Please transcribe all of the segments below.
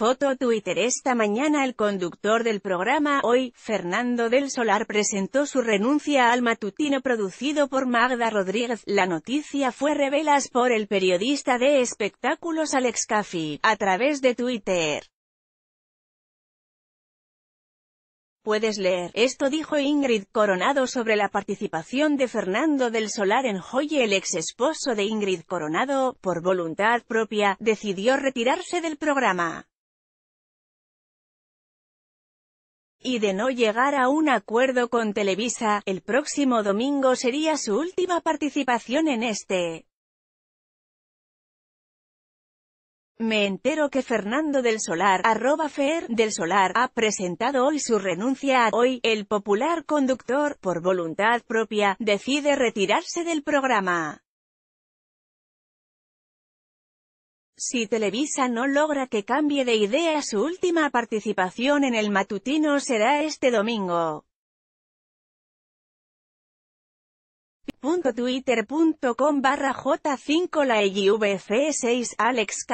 Foto Twitter Esta mañana el conductor del programa Hoy, Fernando del Solar presentó su renuncia al matutino producido por Magda Rodríguez. La noticia fue revelas por el periodista de espectáculos Alex Caffi, a través de Twitter. Puedes leer, esto dijo Ingrid Coronado sobre la participación de Fernando del Solar en Joye el ex esposo de Ingrid Coronado, por voluntad propia, decidió retirarse del programa. y de no llegar a un acuerdo con Televisa, el próximo domingo sería su última participación en este. Me entero que Fernando del Solar, arroba Fer, del Solar, ha presentado hoy su renuncia a Hoy, el popular conductor, por voluntad propia, decide retirarse del programa. Si Televisa no logra que cambie de idea su última participación en el matutino será este domingo. Twitter.com barra J5 la 6 Alex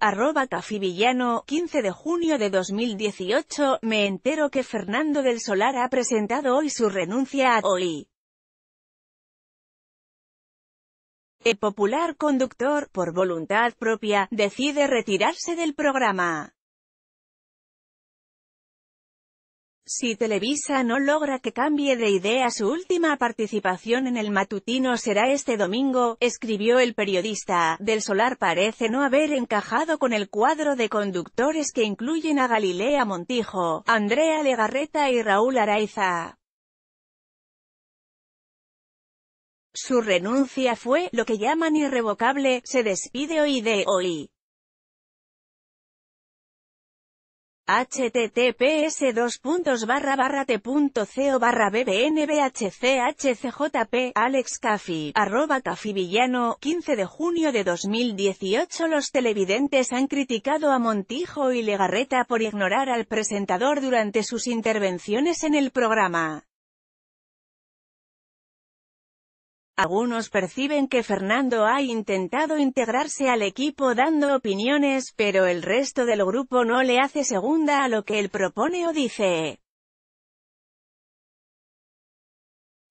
arroba Villano, 15 de junio de 2018, me entero que Fernando del Solar ha presentado hoy su renuncia a hoy. El popular conductor, por voluntad propia, decide retirarse del programa. Si Televisa no logra que cambie de idea su última participación en el matutino será este domingo, escribió el periodista, Del Solar parece no haber encajado con el cuadro de conductores que incluyen a Galilea Montijo, Andrea Legarreta y Raúl Araiza. Su renuncia fue, lo que llaman irrevocable, se despide hoy de hoy. https barra arroba Villano, 15 de junio de 2018 Los televidentes han criticado a Montijo y Legarreta por ignorar al presentador durante sus intervenciones en el programa. Algunos perciben que Fernando ha intentado integrarse al equipo dando opiniones, pero el resto del grupo no le hace segunda a lo que él propone o dice.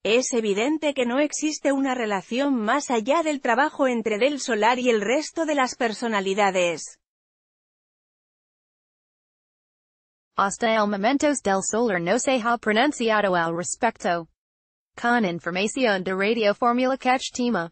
Es evidente que no existe una relación más allá del trabajo entre Del Solar y el resto de las personalidades. Hasta el momento del solar no se ha pronunciado al respecto. Con información de radio fórmula catch tema.